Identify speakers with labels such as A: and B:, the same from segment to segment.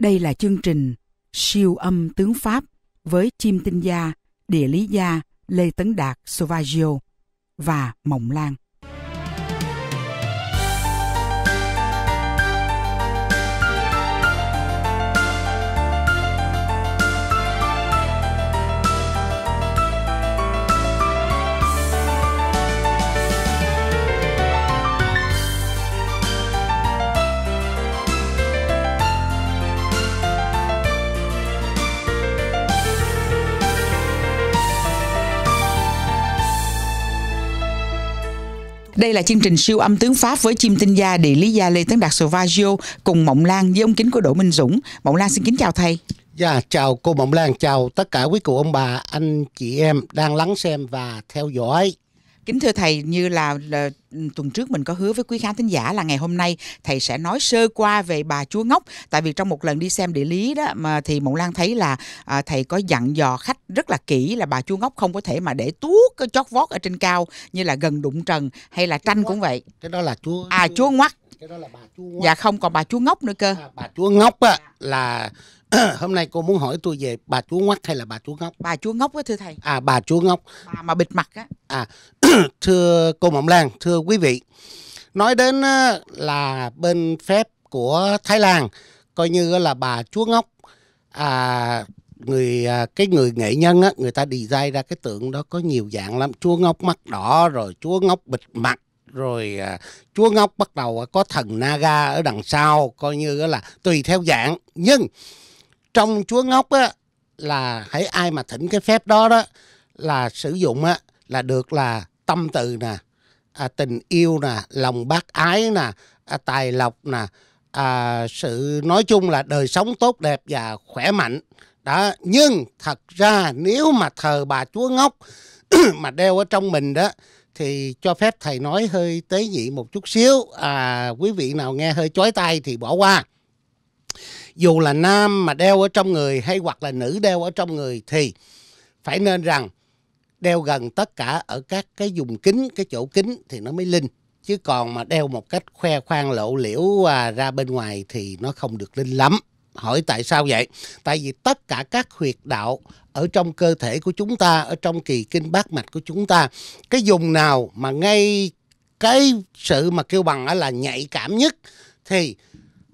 A: Đây là chương trình siêu âm tướng Pháp với chim tinh gia, địa lý gia Lê Tấn Đạt Sovaggio và Mộng Lan. Đây là chương trình siêu âm tướng Pháp với chim tinh gia địa lý gia Lê Tấn Đạt Savaggio cùng Mộng Lan với ông kính của Đỗ Minh Dũng. Mộng Lan xin kính chào thầy. Dạ, chào cô Mộng Lan, chào tất cả quý cụ ông bà, anh chị em đang lắng xem và theo dõi. Kính thưa thầy, như là, là ừ, tuần trước mình có hứa với quý khán thính giả là ngày hôm nay thầy sẽ nói sơ qua về bà chúa ngốc tại vì trong một lần đi xem địa lý đó mà thì Mộng Lan thấy là à, thầy có dặn dò khách rất là kỹ là bà chúa ngốc không có thể mà để tuốt cái chót vót ở trên cao như là gần đụng trần hay là tranh cũng vậy. Cái đó là chúa. À chúa ngoắt.
B: Cái đó là bà chúa ngoắt. Dạ không
A: còn bà chúa ngốc nữa cơ. À, bà chúa ngốc á
B: là hôm nay cô muốn hỏi tôi về bà chúa ngoắt hay là bà chúa ngốc? Bà chúa ngốc á thưa thầy. À bà chúa ngốc. Bà mà bịt mặt á. À thưa cô Mộng Lan, thưa quý vị. Nói đến là bên phép của Thái Lan, coi như là bà Chúa Ngốc à, người à, cái người nghệ nhân á người ta design ra cái tượng đó có nhiều dạng lắm chúa ngốc mắt đỏ rồi chúa ngốc bịt mặt rồi à, chúa ngốc bắt đầu có thần naga ở đằng sau coi như là tùy theo dạng nhưng trong chúa ngốc á là hãy ai mà thỉnh cái phép đó đó là sử dụng á là được là tâm từ nè à, tình yêu nè lòng bác ái nè à, tài lộc nè à, sự nói chung là đời sống tốt đẹp và khỏe mạnh đó nhưng thật ra nếu mà thờ bà chúa ngốc mà đeo ở trong mình đó thì cho phép thầy nói hơi tế nhị một chút xíu à, quý vị nào nghe hơi chói tai thì bỏ qua dù là nam mà đeo ở trong người hay hoặc là nữ đeo ở trong người thì phải nên rằng đeo gần tất cả ở các cái dùng kính cái chỗ kính thì nó mới linh chứ còn mà đeo một cách khoe khoang lộ liễu à, ra bên ngoài thì nó không được linh lắm hỏi tại sao vậy tại vì tất cả các huyệt đạo ở trong cơ thể của chúng ta ở trong kỳ kinh bát mạch của chúng ta cái dùng nào mà ngay cái sự mà kêu bằng là nhạy cảm nhất thì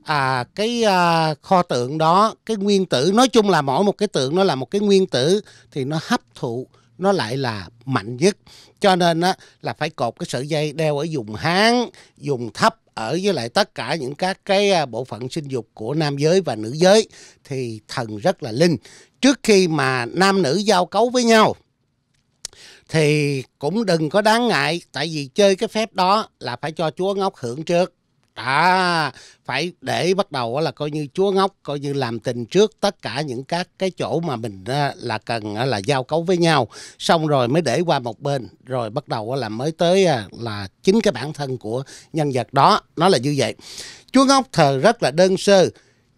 B: à, cái à, kho tượng đó cái nguyên tử nói chung là mỗi một cái tượng nó là một cái nguyên tử thì nó hấp thụ nó lại là mạnh nhất cho nên á, là phải cột cái sợi dây đeo ở vùng háng vùng thấp ở với lại tất cả những các cái à, bộ phận sinh dục của nam giới và nữ giới thì thần rất là linh trước khi mà nam nữ giao cấu với nhau thì cũng đừng có đáng ngại tại vì chơi cái phép đó là phải cho chúa ngốc hưởng trước à phải để bắt đầu là coi như chúa ngốc coi như làm tình trước tất cả những các cái chỗ mà mình ờ, là cần là giao cấu với nhau xong rồi mới để qua một bên rồi bắt đầu là mới tới à, là chính cái bản thân của nhân vật đó nó là như vậy chúa ngốc thờ rất là đơn sơ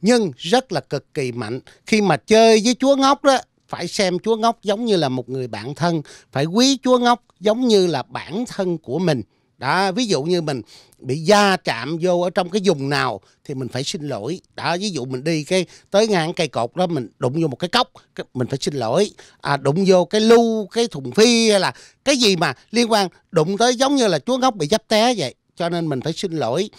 B: nhưng rất là cực kỳ mạnh khi mà chơi với chúa ngốc đó phải xem chúa ngốc giống như là một người bạn thân phải quý chúa ngốc giống như là bản thân của mình đó ví dụ như mình bị da chạm vô ở trong cái vùng nào thì mình phải xin lỗi đó ví dụ mình đi cái tới ngang cây cột đó mình đụng vô một cái cốc cái, mình phải xin lỗi à, đụng vô cái lưu cái thùng phi hay là cái gì mà liên quan đụng tới giống như là chúa ngốc bị dấp té vậy cho nên mình phải xin lỗi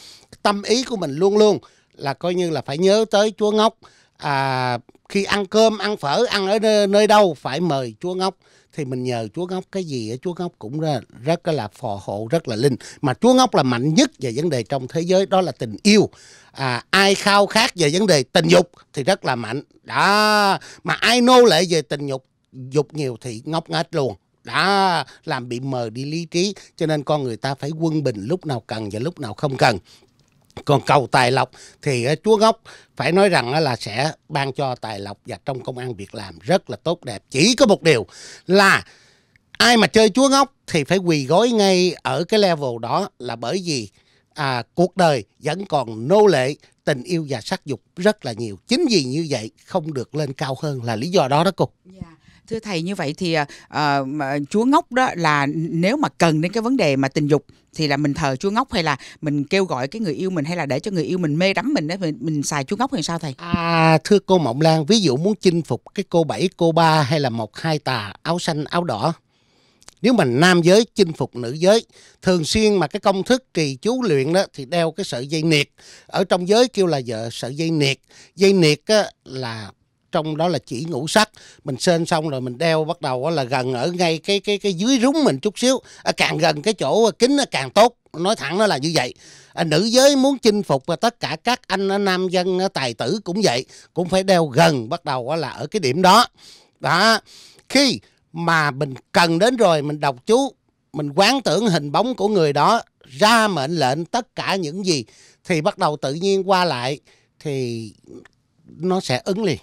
B: tâm ý của mình luôn luôn là coi như là phải nhớ tới chúa ngốc à, khi ăn cơm ăn phở ăn ở nơi, nơi đâu phải mời chúa ngốc thì mình nhờ Chúa Ngốc cái gì ở Chúa Ngốc cũng ra rất là phò hộ rất là linh mà Chúa Ngốc là mạnh nhất về vấn đề trong thế giới đó là tình yêu à, ai khao khát về vấn đề tình dục thì rất là mạnh đó mà ai nô lệ về tình dục dục nhiều thì ngốc nghếch luôn đã làm bị mờ đi lý trí cho nên con người ta phải quân bình lúc nào cần và lúc nào không cần còn cầu tài lộc thì ờ, chúa gốc phải nói rằng ờ, là sẽ ban cho tài lộc và trong công an việc làm rất là tốt đẹp chỉ có một điều là ai mà chơi chúa ngốc thì phải quỳ gối ngay ở cái level đó là bởi vì à, cuộc đời vẫn còn nô lệ tình yêu và sắc dục rất là nhiều chính
A: vì như vậy không được lên cao hơn là lý do đó đó cô yeah. Dạ thưa thầy như vậy thì uh, chúa ngốc đó là nếu mà cần đến cái vấn đề mà tình dục thì là mình thờ chúa ngốc hay là mình kêu gọi cái người yêu mình hay là để cho người yêu mình mê đắm mình để mình, mình xài chúa ngốc hay sao thầy
B: à thưa cô mộng lan ví dụ muốn chinh phục cái cô bảy cô ba hay là một hai tà áo xanh áo đỏ nếu mà nam giới chinh phục nữ giới thường xuyên mà cái công thức kỳ chú luyện đó thì đeo cái sợi dây niệt ở trong giới kêu là vợ sợi dây niệt dây niệt á, là trong đó là chỉ ngũ sắc mình sên xong rồi mình đeo bắt đầu là gần ở ngay cái cái cái dưới rúng mình chút xíu à, càng gần cái chỗ kính à, càng tốt nói thẳng nó là như vậy à, nữ giới muốn chinh phục và tất cả các anh nam dân tài tử cũng vậy cũng phải đeo gần bắt đầu là ở cái điểm đó đó khi mà mình cần đến rồi mình đọc chú mình quán tưởng hình bóng của người đó ra mệnh lệnh tất cả những gì thì bắt đầu tự nhiên qua lại thì nó sẽ ứng liền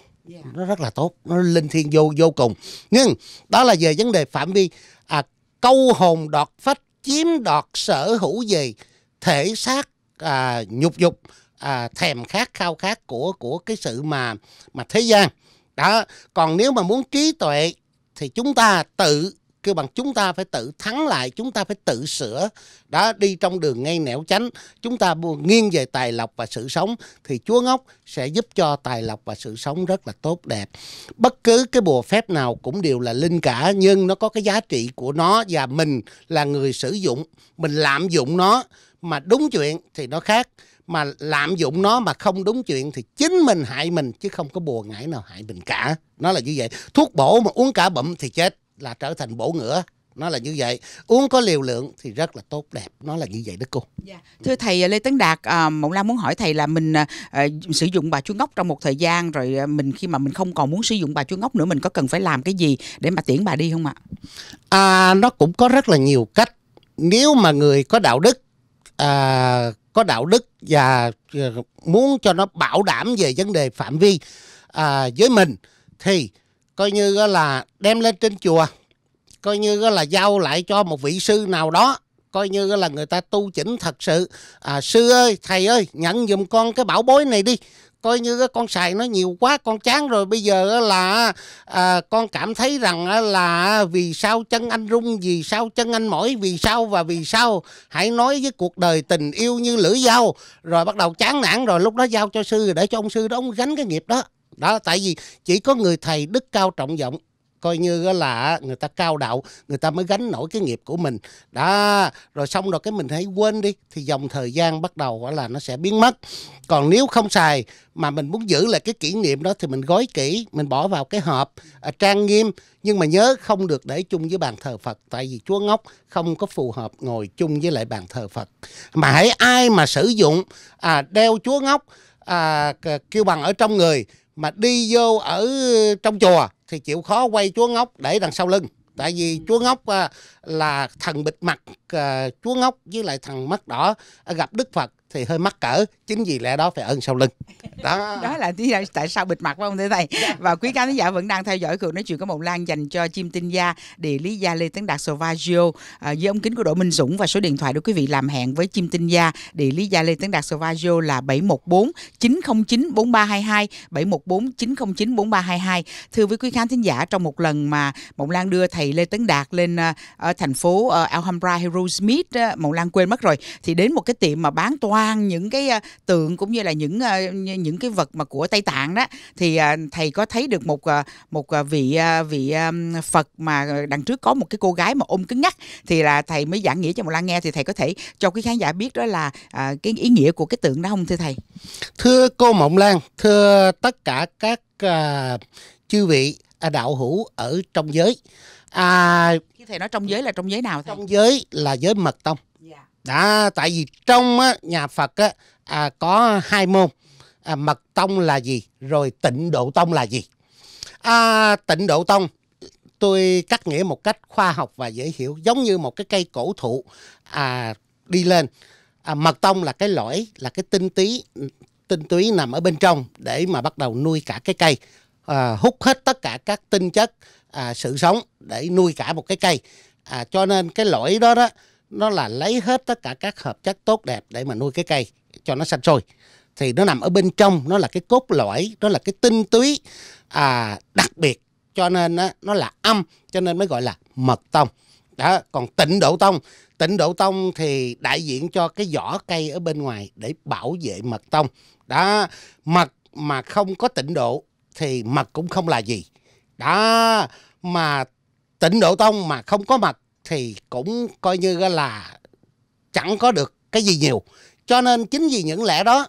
B: nó rất là tốt nó linh thiêng vô vô cùng nhưng đó là về vấn đề phạm vi à, câu hồn đoạt phách chiếm đoạt sở hữu gì thể xác à, nhục dục à, thèm khát khao khát của của cái sự mà mà thế gian đó còn nếu mà muốn trí tuệ thì chúng ta tự kêu bằng chúng ta phải tự thắng lại chúng ta phải tự sửa đó đi trong đường ngay nẻo chánh chúng ta nghiêng về tài lộc và sự sống thì chúa ngốc sẽ giúp cho tài lộc và sự sống rất là tốt đẹp bất cứ cái bùa phép nào cũng đều là linh cả nhưng nó có cái giá trị của nó và mình là người sử dụng mình lạm dụng nó mà đúng chuyện thì nó khác mà lạm dụng nó mà không đúng chuyện thì chính mình hại mình chứ không có bùa ngải nào hại mình cả nó là như vậy thuốc bổ mà uống cả bậm thì chết là trở thành
A: bổ ngựa, nó là như vậy uống có liều lượng thì rất là tốt đẹp nó là như vậy đó cô dạ. thưa thầy à, lê tấn đạt à, mộng lan muốn hỏi thầy là mình à, à sử dụng bà chuối ngốc trong một thời gian rồi à, mình khi mà mình không còn muốn sử dụng bà chuối ngốc nữa mình có cần phải làm cái gì để mà tiễn bà đi không ạ à, nó cũng có rất là nhiều cách nếu mà người có đạo đức
B: à, có đạo đức và muốn cho nó bảo đảm về vấn đề phạm vi à, với mình thì coi như là đem lên trên chùa coi như là giao lại cho một vị sư nào đó coi như là người ta tu chỉnh thật sự à, sư ơi thầy ơi nhận dùm con cái bảo bối này đi coi như con xài nó nhiều quá con chán rồi bây giờ là à, con cảm thấy rằng là vì sao chân anh rung vì sao chân anh mỏi vì sao và vì sao hãy nói với cuộc đời tình yêu như lưỡi dao rồi bắt đầu chán nản rồi lúc đó giao cho sư để cho ông sư đó ông gánh cái nghiệp đó đó tại vì chỉ có người thầy đức cao trọng vọng coi như là người ta cao đạo người ta mới gánh nổi cái nghiệp của mình đó rồi xong rồi cái mình hãy quên đi thì dòng thời gian bắt đầu là nó sẽ biến mất còn nếu không xài mà mình muốn giữ lại cái kỷ niệm đó thì mình gói kỹ mình bỏ vào cái hộp à, trang nghiêm nhưng mà nhớ không được để chung với bàn thờ phật tại vì chúa ngốc không có phù hợp ngồi chung với lại bàn thờ phật mà hãy ai mà sử dụng à, đeo chúa ngốc à, kêu bằng ở trong người mà đi vô ở trong chùa thì chịu khó quay chúa ngốc để đằng sau lưng tại vì ừ. chúa ngốc à, là thần bịt mặt à, chúa ngốc với lại thằng mắt đỏ
A: gặp đức phật thì hơi mắc cỡ chính vì lẽ đó phải ân sau lưng đó đó là lý do tại sao bịt mặt phải không thế thầy dạ. và quý khán giả vẫn đang theo dõi cuộc nói chuyện của Mộng Lan dành cho chim tinh gia địa lý gia Lê Tấn Đạt Savagio à, với ống kính của Đỗ Minh Dũng và số điện thoại để quý vị làm hẹn với chim tinh gia địa lý gia Lê Tấn Đạt Savagio là 714 909 4322 714 909 4322 thưa với quý khán thính giả trong một lần mà Mộng Lan đưa thầy Lê Tấn Đạt lên à, ở thành phố à, Alhambra hay Rosemead à, Mộng Lan quên mất rồi thì đến một cái tiệm mà bán toa hoang những cái à, tượng cũng như là những à, những cái vật mà của Tây Tạng đó thì à, thầy có thấy được một một vị vị Phật mà đằng trước có một cái cô gái mà ôm cứng nhắc thì là thầy mới giảng nghĩa cho một lan nghe thì thầy có thể cho quý khán giả biết đó là cái ý nghĩa của cái tượng đó không thưa thầy? Thưa cô Mộng Lan, thưa tất cả
B: các chư vị đạo hữu ở trong giới. À, Khi thầy nói trong giới là trong giới nào thầy? Trong giới là giới mật tông đó tại vì trong á, nhà Phật á, à, có hai môn à, mật tông là gì rồi tịnh độ tông là gì à, tịnh độ tông tôi cắt nghĩa một cách khoa học và dễ hiểu giống như một cái cây cổ thụ à, đi lên à, mật tông là cái lõi là cái tinh túy tinh túy nằm ở bên trong để mà bắt đầu nuôi cả cái cây à, hút hết tất cả các tinh chất à, sự sống để nuôi cả một cái cây à, cho nên cái lõi đó đó nó là lấy hết tất cả các hợp chất tốt đẹp để mà nuôi cái cây cho nó xanh sôi thì nó nằm ở bên trong nó là cái cốt lõi nó là cái tinh túy à, đặc biệt cho nên á, nó là âm cho nên mới gọi là mật tông đó còn tịnh độ tông tịnh độ tông thì đại diện cho cái vỏ cây ở bên ngoài để bảo vệ mật tông đó mật mà không có tịnh độ thì mật cũng không là gì đó mà tịnh độ tông mà không có mật thì cũng coi như là chẳng có được cái gì nhiều cho nên chính vì những lẽ đó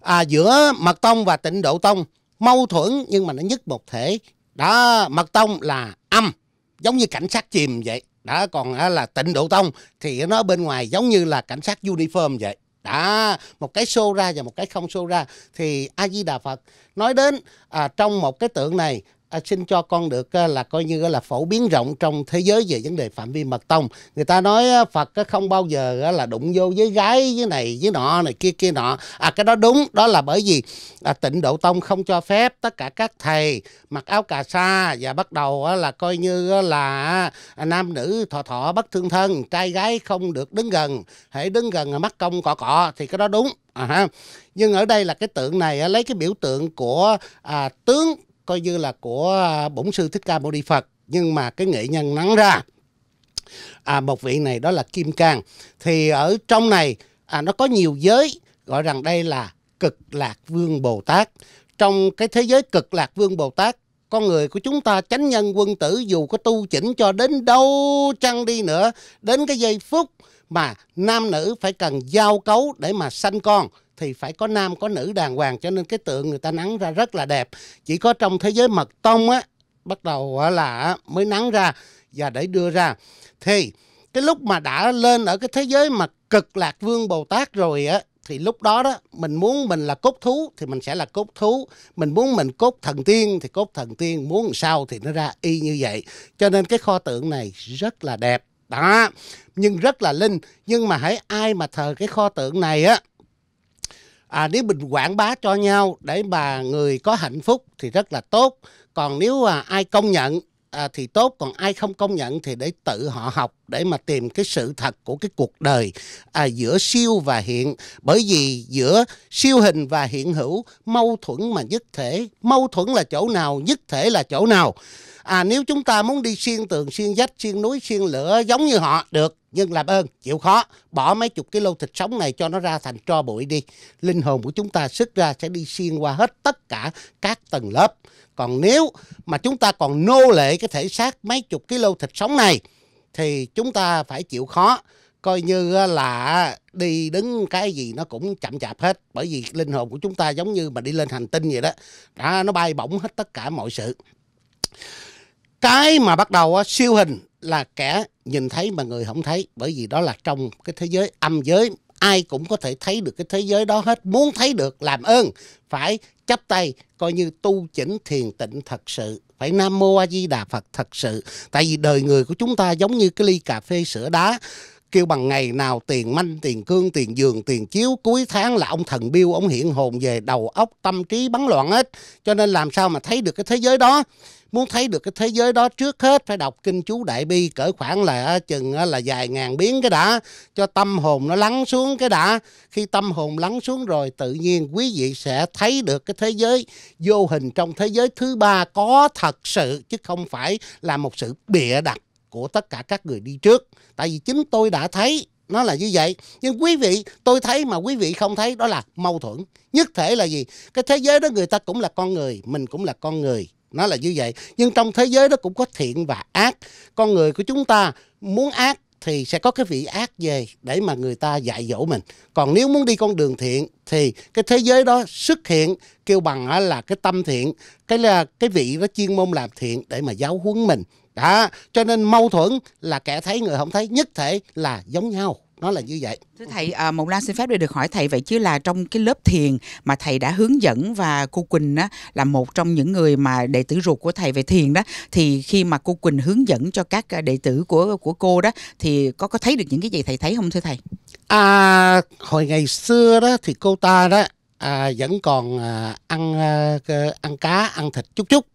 B: à, giữa mật tông và tịnh độ tông mâu thuẫn nhưng mà nó nhất một thể đó mật tông là âm giống như cảnh sát chìm vậy đó còn à, là tịnh độ tông thì nó bên ngoài giống như là cảnh sát uniform vậy đó một cái xô ra và một cái không xô ra thì a di đà phật nói đến à, trong một cái tượng này xin cho con được ờ, là coi như ờ, là phổ biến rộng trong thế giới về vấn đề phạm vi mật tông người ta nói ờ, phật không bao giờ là đụng vô với gái với này với nọ này kia kia nọ à cái đó đúng đó là bởi vì à, tịnh độ tông không cho phép tất cả các thầy mặc áo cà sa và bắt đầu là coi như là à, nam nữ thọ thọ bất thương thân trai gái không được đứng gần hãy đứng gần mắc công cọ cọ thì cái đó đúng à, nhưng ở đây là cái tượng này lấy cái biểu tượng của à, tướng coi như là của à, bổn sư thích ca mâu ni phật nhưng mà cái nghệ nhân nắng ra à, một vị này đó là kim cang thì ở trong này à, nó có nhiều giới gọi rằng đây là cực lạc vương bồ tát trong cái thế giới cực lạc vương bồ tát con người của chúng ta chánh nhân quân tử dù có tu chỉnh cho đến đâu chăng đi nữa đến cái giây phút mà nam nữ phải cần giao cấu để mà sanh con thì phải có nam có nữ đàng hoàng cho nên cái tượng người ta nắng ra rất là đẹp chỉ có trong thế giới mật tông á bắt đầu là mới nắng ra và để đưa ra thì cái lúc mà đã lên ở cái thế giới mà cực lạc vương bồ tát rồi á thì lúc đó đó mình muốn mình là cốt thú thì mình sẽ là cốt thú mình muốn mình cốt thần tiên thì cốt thần tiên muốn làm sao thì nó ra y như vậy cho nên cái kho tượng này rất là đẹp đó nhưng rất là linh nhưng mà hãy ai mà thờ cái kho tượng này á à, nếu mình quảng bá cho nhau để mà người có hạnh phúc thì rất là tốt còn nếu à, ai công nhận à, thì tốt còn ai không công nhận thì để tự họ học để mà tìm cái sự thật của cái cuộc đời à, giữa siêu và hiện bởi vì giữa siêu hình và hiện hữu mâu thuẫn mà nhất thể mâu thuẫn là chỗ nào nhất thể là chỗ nào à nếu chúng ta muốn đi xuyên tường xuyên dách xuyên núi xuyên lửa giống như họ được nhưng làm ơn chịu khó bỏ mấy chục cái lô thịt sống này cho nó ra thành tro bụi đi linh hồn của chúng ta xuất ra sẽ đi xuyên qua hết tất cả các tầng lớp còn nếu mà chúng ta còn nô lệ cái thể xác mấy chục cái lô thịt sống này thì chúng ta phải chịu khó coi như là đi đứng cái gì nó cũng chậm chạp hết bởi vì linh hồn của chúng ta giống như mà đi lên hành tinh vậy đó đã nó bay bổng hết tất cả mọi sự cái mà bắt đầu á, siêu hình là kẻ nhìn thấy mà người không thấy bởi vì đó là trong cái thế giới âm giới ai cũng có thể thấy được cái thế giới đó hết muốn thấy được làm ơn phải chấp tay coi như tu chỉnh thiền tịnh thật sự phải nam mô a di đà phật thật sự tại vì đời người của chúng ta giống như cái ly cà phê sữa đá kêu bằng ngày nào tiền manh tiền cương tiền giường tiền chiếu cuối tháng là ông thần biêu ông hiện hồn về đầu óc tâm trí bắn loạn hết cho nên làm sao mà thấy được cái thế giới đó muốn thấy được cái thế giới đó trước hết phải đọc kinh chú đại bi cỡ khoảng là chừng là vài ngàn biến cái đã cho tâm hồn nó lắng xuống cái đã khi tâm hồn lắng xuống rồi tự nhiên quý vị sẽ thấy được cái thế giới vô hình trong thế giới thứ ba có thật sự chứ không phải là một sự bịa đặt của tất cả các người đi trước tại vì chính tôi đã thấy nó là như vậy nhưng quý vị tôi thấy mà quý vị không thấy đó là mâu thuẫn nhất thể là gì cái thế giới đó người ta cũng là con người mình cũng là con người nó là như vậy nhưng trong thế giới đó cũng có thiện và ác con người của chúng ta muốn ác thì sẽ có cái vị ác về để mà người ta dạy dỗ mình còn nếu muốn đi con đường thiện thì cái thế giới đó xuất hiện kêu bằng là cái tâm thiện cái là cái vị đó chuyên môn làm thiện để mà giáo huấn mình đó cho
A: nên mâu thuẫn là kẻ thấy người không thấy nhất thể là giống nhau nó là như vậy thưa thầy à, mộng lan xin phép được hỏi thầy vậy chứ là trong cái lớp thiền mà thầy đã hướng dẫn và cô quỳnh á, là một trong những người mà đệ tử ruột của thầy về thiền đó thì khi mà cô quỳnh hướng dẫn cho các à, đệ tử của của cô đó thì có có thấy được những cái gì thầy thấy không thưa thầy à, hồi ngày xưa đó thì cô ta đó à, vẫn còn à, ăn à,
B: ăn cá ăn thịt chút chút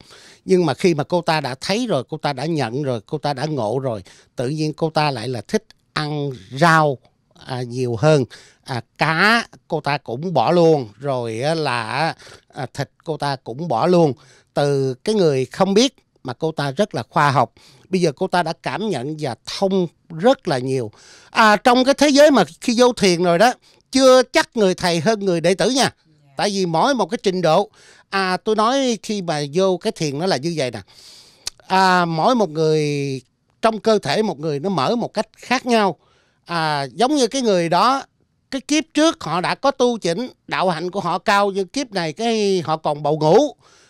B: nhưng mà khi mà cô ta đã thấy rồi cô ta đã nhận rồi cô ta đã ngộ rồi tự nhiên cô ta lại là thích ăn rau à, nhiều hơn à, cá cô ta cũng bỏ luôn rồi á, là à, thịt cô ta cũng bỏ luôn từ cái người không biết mà cô ta rất là khoa học bây giờ cô ta đã cảm nhận và thông rất là nhiều à, trong cái thế giới mà khi vô thiền rồi đó chưa chắc người thầy hơn người đệ tử nha dạ. tại vì mỗi một cái trình độ à tôi nói khi mà vô cái thiền nó là như vậy nè à, mỗi một người trong cơ thể một người nó mở một cách khác nhau à, giống như cái người đó cái kiếp trước họ đã có tu chỉnh đạo hạnh của họ cao nhưng kiếp này cái họ còn bầu ngủ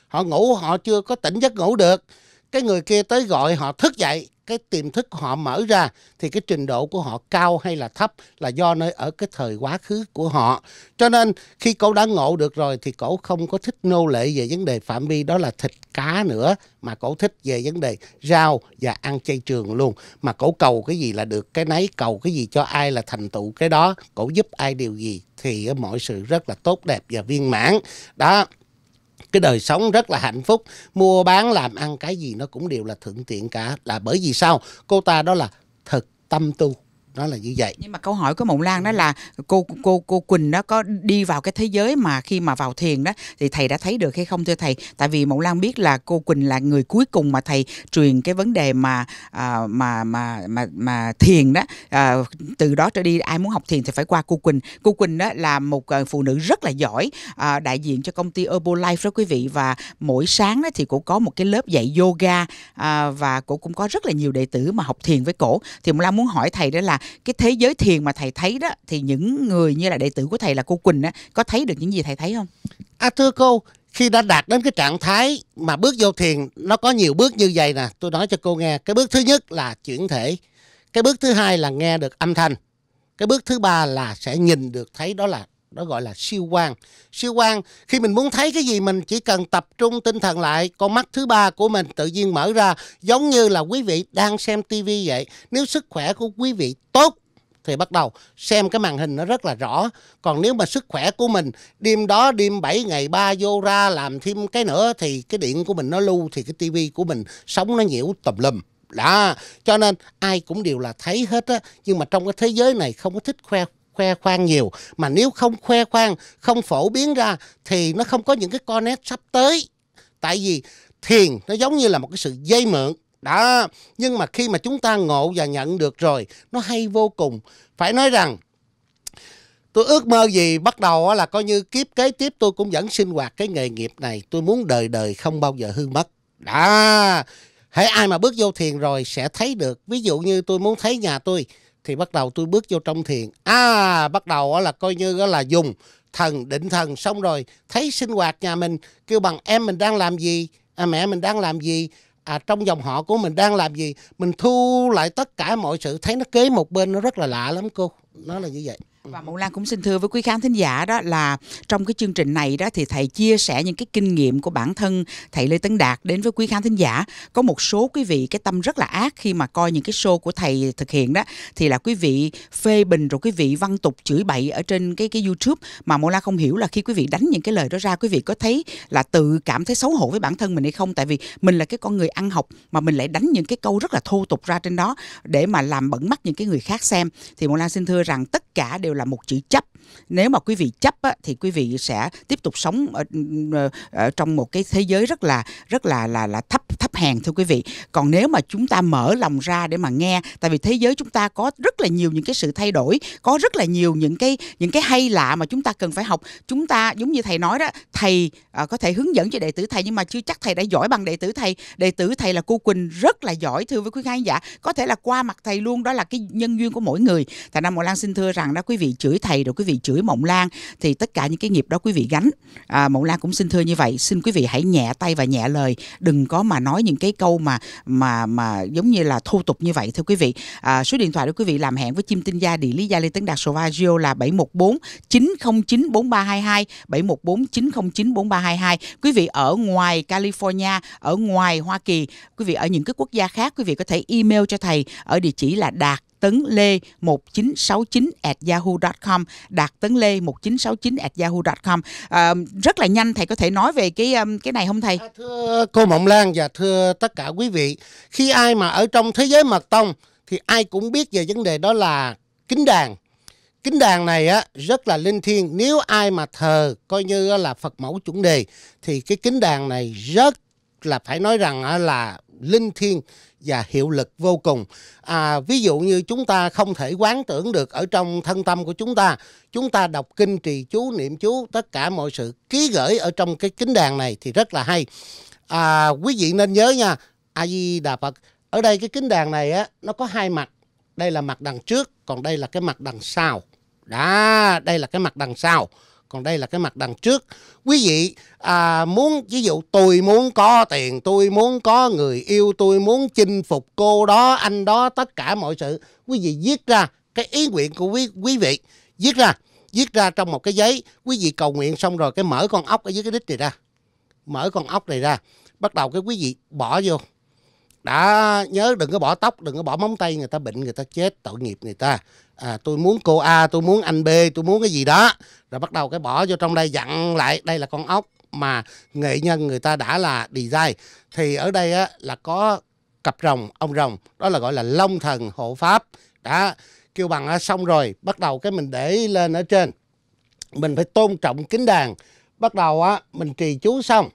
B: họ ngủ họ chưa có tỉnh giấc ngủ được cái người kia tới gọi họ thức dậy cái tiềm thức của họ mở ra thì cái trình độ của họ cao hay là thấp là do nơi ở cái thời quá khứ của họ cho nên khi cổ đã ngộ được rồi thì cổ không có thích nô lệ về vấn đề phạm vi đó là thịt cá nữa mà cổ thích về vấn đề rau và ăn chay trường luôn mà cổ cầu cái gì là được cái nấy cầu cái gì cho ai là thành tựu cái đó cổ giúp ai điều gì thì mọi sự rất là tốt đẹp và viên mãn đó cái đời sống rất là hạnh phúc mua bán làm ăn cái gì nó cũng đều là thuận tiện cả là bởi vì
A: sao cô ta đó là thực tâm tu đó là như vậy nhưng mà câu hỏi của mộng lan đó là cô cô cô quỳnh đó có đi vào cái thế giới mà khi mà vào thiền đó thì thầy đã thấy được hay không thưa thầy tại vì mộng lan biết là cô quỳnh là người cuối cùng mà thầy truyền cái vấn đề mà à, mà mà mà mà thiền đó à, từ đó trở đi ai muốn học thiền thì phải qua cô quỳnh cô quỳnh đó là một à, phụ nữ rất là giỏi à, đại diện cho công ty herbalife đó quý vị và mỗi sáng đó thì cũng có một cái lớp dạy yoga à, và cô cũng có rất là nhiều đệ tử mà học thiền với cổ thì mộng lan muốn hỏi thầy đó là cái thế giới thiền mà thầy thấy đó thì những người như là đệ tử của thầy là cô Quỳnh á có thấy được những gì thầy thấy không? À thưa cô, khi đã đạt
B: đến cái trạng thái mà bước vô thiền nó có nhiều bước như vậy nè, tôi nói cho cô nghe. Cái bước thứ nhất là chuyển thể. Cái bước thứ hai là nghe được âm thanh. Cái bước thứ ba là sẽ nhìn được thấy đó là đó gọi là siêu quang siêu quang khi mình muốn thấy cái gì mình chỉ cần tập trung tinh thần lại con mắt thứ ba của mình tự nhiên mở ra giống như là quý vị đang xem tivi vậy nếu sức khỏe của quý vị tốt thì bắt đầu xem cái màn hình nó rất là rõ còn nếu mà sức khỏe của mình đêm đó đêm 7 ngày 3 vô ra làm thêm cái nữa thì cái điện của mình nó lưu thì cái tivi của mình sống nó nhiễu tùm lum đó cho nên ai cũng đều là thấy hết á nhưng mà trong cái thế giới này không có thích khoe khoe khoang nhiều mà nếu không khoe khoang không phổ biến ra thì nó không có những cái con connect sắp tới tại vì thiền nó giống như là một cái sự dây mượn đó nhưng mà khi mà chúng ta ngộ và nhận được rồi nó hay vô cùng phải nói rằng tôi ước mơ gì bắt đầu là coi như kiếp kế tiếp tôi cũng vẫn sinh hoạt cái nghề nghiệp này tôi muốn đời đời không bao giờ hư mất đó hãy ai mà bước vô thiền rồi sẽ thấy được ví dụ như tôi muốn thấy nhà tôi thì bắt đầu tôi bước vô trong thiền à bắt đầu là coi như đó là dùng thần định thần xong rồi thấy sinh hoạt nhà mình kêu bằng em mình đang làm gì à, mẹ mình đang làm gì à, trong dòng họ của mình đang làm gì mình
A: thu lại tất cả mọi sự thấy nó kế một bên nó rất là lạ lắm cô nó là như vậy Ừ. và Mộng Lan cũng xin thưa với quý khán thính giả đó là trong cái chương trình này đó thì thầy chia sẻ những cái kinh nghiệm của bản thân thầy Lê Tấn Đạt đến với quý khán thính giả. Có một số quý vị cái tâm rất là ác khi mà coi những cái show của thầy thực hiện đó thì là quý vị phê bình rồi quý vị văn tục chửi bậy ở trên cái cái YouTube mà Mộng Lan không hiểu là khi quý vị đánh những cái lời đó ra quý vị có thấy là tự cảm thấy xấu hổ với bản thân mình hay không tại vì mình là cái con người ăn học mà mình lại đánh những cái câu rất là thô tục ra trên đó để mà làm bẩn mắt những cái người khác xem thì Mộng Lan xin thưa rằng tất cả đều là là một chữ chấp nếu mà quý vị chấp á, thì quý vị sẽ tiếp tục sống ở, ừ, ừ, ở trong một cái thế giới rất là rất là là là thấp thấp hèn thưa quý vị còn nếu mà chúng ta mở lòng ra để mà nghe tại vì thế giới chúng ta có rất là nhiều những cái sự thay đổi có rất là nhiều những cái những cái hay lạ mà chúng ta cần phải học chúng ta giống như thầy nói đó thầy à, có thể hướng dẫn cho đệ tử thầy nhưng mà chưa chắc thầy đã giỏi bằng đệ tử thầy đệ tử thầy là cô quỳnh rất là giỏi thưa với quý khán giả có thể là qua mặt thầy luôn đó là cái nhân duyên của mỗi người tại nam mộng lan xin thưa rằng đó quý vị chửi thầy rồi quý vị chửi mộng lan thì tất cả những cái nghiệp đó quý vị gánh à, mộng lan cũng xin thưa như vậy xin quý vị hãy nhẹ tay và nhẹ lời đừng có mà nói nói những cái câu mà mà mà giống như là thô tục như vậy thưa quý vị à, số điện thoại để quý vị làm hẹn với chim tinh gia địa lý gia lê tấn đạt sovagio là 714 909 4322 714 909 4322 quý vị ở ngoài California ở ngoài Hoa Kỳ quý vị ở những cái quốc gia khác quý vị có thể email cho thầy ở địa chỉ là đạt tấn lê 1969 at yahoo.com đạt tấn lê 1969 at yahoo.com à, ờ, rất là nhanh thầy có thể nói về cái cái này không thầy à, thưa cô Mộng Lan và thưa tất cả quý vị khi ai mà ở trong thế giới
B: mật tông thì ai cũng biết về vấn đề đó là kính đàn kính đàn này á rất là linh thiêng nếu ai mà thờ coi như là phật mẫu chuẩn đề thì cái kính đàn này rất là phải nói rằng là linh thiêng và hiệu lực vô cùng. À, ví dụ như chúng ta không thể quán tưởng được ở trong thân tâm của chúng ta, chúng ta đọc kinh trì chú niệm chú tất cả mọi sự ký gửi ở trong cái kính đàn này thì rất là hay. À, quý vị nên nhớ nha, A Di Đà Phật. Ở đây cái kính đàn này á nó có hai mặt. Đây là mặt đằng trước, còn đây là cái mặt đằng sau. Đó, đây là cái mặt đằng sau còn đây là cái mặt đằng trước quý vị à, muốn ví dụ tôi muốn có tiền tôi muốn có người yêu tôi muốn chinh phục cô đó anh đó tất cả mọi sự quý vị viết ra cái ý nguyện của quý quý vị viết ra viết ra trong một cái giấy quý vị cầu nguyện xong rồi cái mở con ốc ở dưới cái đít này ra mở con ốc này ra bắt đầu cái quý vị bỏ vô đã nhớ đừng có bỏ tóc đừng có bỏ móng tay người ta bệnh người ta chết tội nghiệp người ta à, tôi muốn cô A tôi muốn anh B tôi muốn cái gì đó rồi bắt đầu cái bỏ vô trong đây dặn lại đây là con ốc mà nghệ nhân người ta đã là design thì ở đây á, là có cặp rồng ông rồng đó là gọi là long thần hộ pháp đã kêu bằng á, à, xong rồi bắt đầu cái mình để lên ở trên mình phải tôn trọng kính đàn bắt đầu á mình trì chú xong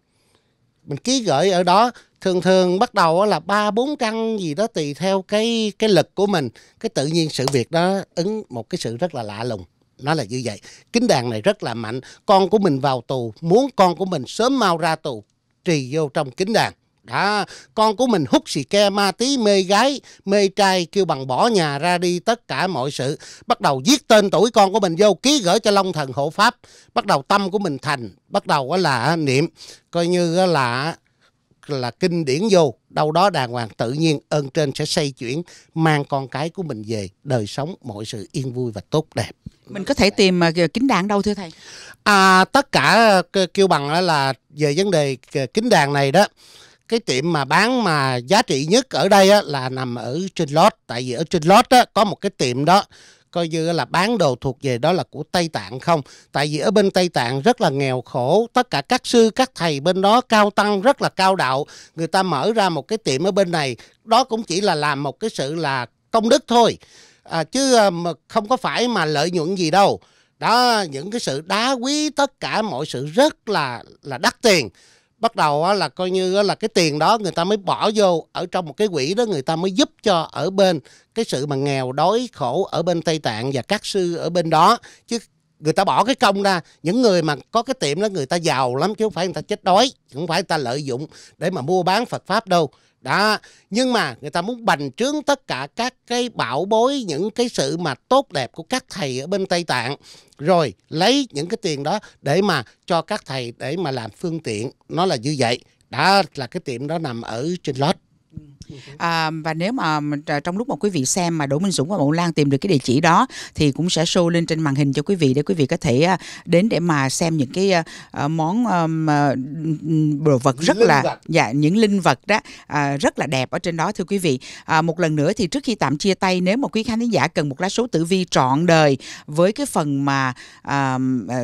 B: mình ký gửi ở đó thường thường bắt đầu là ba bốn trang gì đó tùy theo cái cái lực của mình cái tự nhiên sự việc đó ứng một cái sự rất là lạ lùng nó là như vậy kính đàn này rất là mạnh con của mình vào tù muốn con của mình sớm mau ra tù trì vô trong kính đàn đó, con của mình hút xì ke ma tí mê gái, mê trai kêu bằng bỏ nhà ra đi tất cả mọi sự. Bắt đầu viết tên tuổi con của mình vô ký gửi cho Long Thần Hộ Pháp. Bắt đầu tâm của mình thành, bắt đầu là niệm, coi như là là kinh điển vô đâu đó đàng hoàng tự nhiên ơn trên sẽ xây chuyển mang con cái của mình về đời sống mọi sự yên vui và tốt đẹp
A: mình có thể tìm à, kính đàn đâu thưa thầy
B: à, tất cả kêu bằng là về vấn đề kính đàn này đó cái tiệm mà bán mà giá trị nhất ở đây á, là nằm ở trên lót tại vì ở trên lót á, có một cái tiệm đó coi như là bán đồ thuộc về đó là của Tây Tạng không tại vì ở bên Tây Tạng rất là nghèo khổ tất cả các sư các thầy bên đó cao tăng rất là cao đạo người ta mở ra một cái tiệm ở bên này đó cũng chỉ là làm một cái sự là công đức thôi à, chứ à, không có phải mà lợi nhuận gì đâu đó những cái sự đá quý tất cả mọi sự rất là là đắt tiền bắt đầu á, là coi như là cái tiền đó người ta mới bỏ vô ở trong một cái quỹ đó người ta mới giúp cho ở bên cái sự mà nghèo đói khổ ở bên Tây Tạng và các sư ở bên đó chứ người ta bỏ cái công ra những người mà có cái tiệm đó người ta giàu lắm chứ không phải người ta chết đói chứ không phải người ta lợi dụng để mà mua bán Phật pháp đâu đó nhưng mà người ta muốn bành trướng tất cả các cái bảo bối những cái sự mà tốt đẹp của các thầy ở bên tây tạng rồi lấy những cái tiền đó để mà cho các thầy để mà làm phương tiện nó là như
A: vậy đó là cái tiệm đó nằm ở trên lót Ừ. à, và nếu mà à, trong lúc mà quý vị xem mà Đỗ Minh Dũng và Mộng Lan tìm được cái địa chỉ đó thì cũng sẽ show lên trên màn hình cho quý vị để quý vị có thể à, đến để mà xem những cái à, món đồ vật rất linh là vật. dạ những linh vật đó rất là đẹp ở trên đó thưa quý vị à, một lần nữa thì trước khi tạm chia tay nếu mà quý khán giả cần một lá số tử vi trọn đời với cái phần mà à,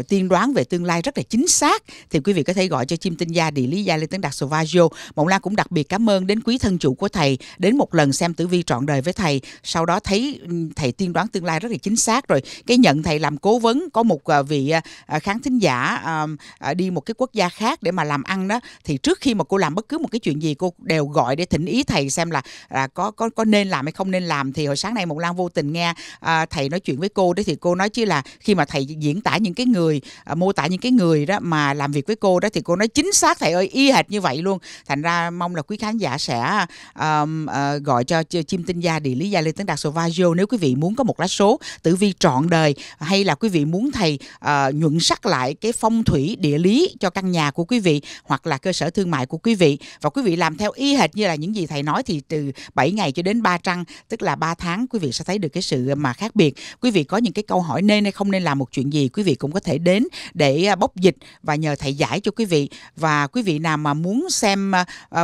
A: tiên đoán về tương lai rất là chính xác thì quý vị có thể gọi cho chim tinh gia địa lý gia Lê Tấn Đạt Sovaggio Mộng Lan cũng đặc biệt cảm ơn đến quý thân chủ của thầy thầy đến một lần xem tử vi trọn đời với thầy sau đó thấy ừ, thầy tiên đoán tương lai rất là chính xác rồi cái nhận thầy làm cố vấn có một ờ, vị ờ, ờ, khán thính giả đi một cái quốc gia khác để mà làm ăn đó thì trước khi mà cô làm bất cứ một cái chuyện gì cô đều gọi để thỉnh ý thầy xem là à, có có có nên làm hay không nên làm thì hồi sáng nay một Lan vô tình nghe thầy nói chuyện với cô đấy thì cô nói chứ là khi mà thầy diễn tả những cái người mô tả những cái người đó mà làm việc với cô đó thì cô nói chính xác thầy ơi y hệt như vậy luôn thành ra mong là quý khán giả sẽ um, uh, gọi cho chim tinh gia địa lý gia Lê Tấn Đạt Sovaggio nếu quý vị muốn có một lá số tử vi trọn đời hay là quý vị muốn thầy uh, nhuận sắc lại cái phong thủy địa lý cho căn nhà của quý vị hoặc là cơ sở thương mại của quý vị và quý vị làm theo y hệt như là những gì thầy nói thì từ 7 ngày cho đến 3 trăng tức là 3 tháng quý vị sẽ thấy được cái sự mà khác biệt quý vị có những cái câu hỏi nên hay không nên làm một chuyện gì quý vị cũng có thể đến để ờ, bóc dịch và nhờ thầy giải cho quý vị và quý vị nào mà muốn xem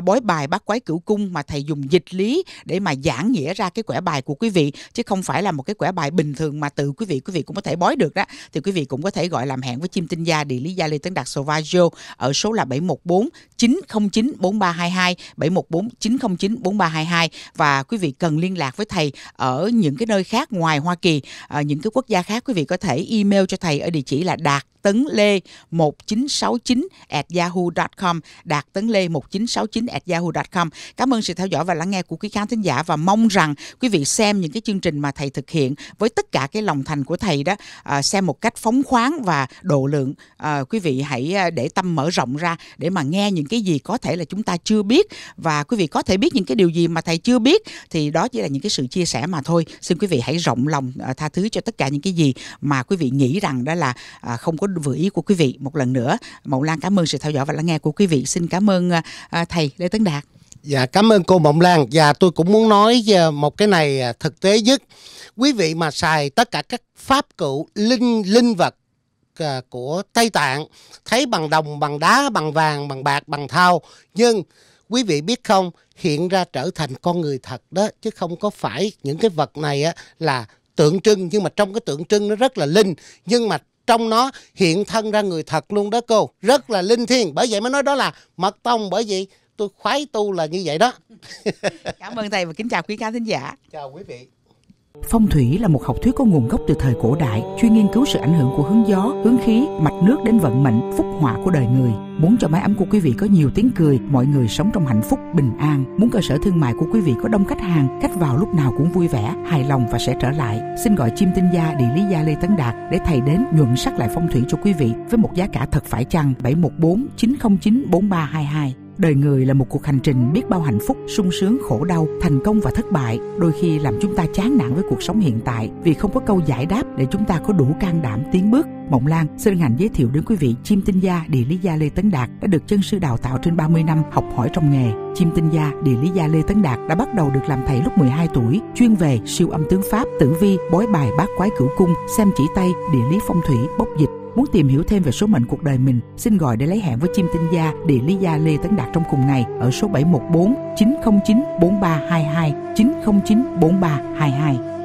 A: bói bài bát quái cửu cung mà thầy dùng dịch lý để mà giảng nghĩa ra cái quẻ bài của quý vị chứ không phải là một cái quẻ bài bình thường mà từ quý vị quý vị cũng có thể bói được đó thì quý vị cũng có thể gọi làm hẹn với chim tinh gia địa lý gia Lê Tấn Đạt Sovaggio ở số là 714 909 4322 714 909 4322 và quý vị cần liên lạc với thầy ở những cái nơi khác ngoài Hoa Kỳ ở những cái quốc gia khác quý vị có thể email cho thầy ở địa chỉ là đạt tấn lê 1969 at yahoo.com đạt tấn lê 1969 at yahoo.com cảm ơn sự theo dõi dõi và lắng nghe của quý khán thính giả và mong rằng quý vị xem những cái chương trình mà thầy thực hiện với tất cả cái lòng thành của thầy đó à, xem một cách phóng khoáng và độ lượng à, quý vị hãy à, để tâm mở rộng ra để mà nghe những cái gì có thể là chúng ta chưa biết và quý vị có thể biết những cái điều gì mà thầy chưa biết thì đó chỉ là những cái sự chia sẻ mà thôi xin quý vị hãy rộng lòng tha thứ cho tất cả những cái gì mà quý vị nghĩ rằng đó là không có vừa ý của quý vị một lần nữa mậu lan cảm ơn sự theo dõi và lắng nghe của quý vị xin cảm ơn thầy lê tấn đạt Dạ
B: cảm ơn cô Mộng Lan và dạ, tôi cũng muốn
A: nói ờ, một
B: cái này ờ, thực tế nhất. Quý vị mà xài tất cả các pháp cụ linh linh vật ờ, của Tây Tạng thấy bằng đồng, bằng đá, bằng vàng, bằng bạc, bằng thau nhưng quý vị biết không hiện ra trở thành con người thật đó chứ không có phải những cái vật này á, là tượng trưng nhưng mà trong cái tượng trưng nó rất là linh nhưng mà trong nó hiện thân ra người thật luôn đó cô rất là linh thiêng bởi vậy mới nói đó là mật tông bởi vậy tôi khoái tu là như vậy đó cảm ơn thầy và kính chào quý khán thính giả chào quý vị
A: Phong thủy là một học thuyết có nguồn gốc từ thời cổ đại, chuyên nghiên cứu sự ảnh hưởng của hướng gió, hướng khí, mạch nước đến vận mệnh, phúc họa của đời người. Muốn cho mái ấm của quý vị có nhiều tiếng cười, mọi người sống trong hạnh phúc, bình an. Muốn cơ sở thương mại của quý vị có đông khách hàng, khách vào lúc nào cũng vui vẻ, hài lòng và sẽ trở lại. Xin gọi chim tinh gia, địa lý gia Lê Tấn Đạt để thầy đến nhuận sắc lại phong thủy cho quý vị với một giá cả thật phải chăng 714 909 4322 đời người là một cuộc hành trình biết bao hạnh phúc sung sướng khổ đau thành công và thất bại đôi khi làm chúng ta chán nản với cuộc sống hiện tại vì không có câu giải đáp để chúng ta có đủ can đảm tiến bước Mộng Lan xin hạnh giới thiệu đến quý vị chim tinh gia địa lý gia Lê Tấn Đạt đã được chân sư đào tạo trên 30 năm học hỏi trong nghề. Chim tinh gia địa lý gia Lê Tấn Đạt đã bắt đầu được làm thầy lúc 12 tuổi, chuyên về siêu âm tướng Pháp, tử vi, bói bài bát quái cửu cung, xem chỉ tay, địa lý phong thủy, bốc dịch, Muốn tìm hiểu thêm về số mệnh cuộc đời mình, xin gọi để lấy hẹn với chim tinh gia địa lý gia Lê Tấn Đạt trong cùng ngày ở số 714 909 4322 909 4322.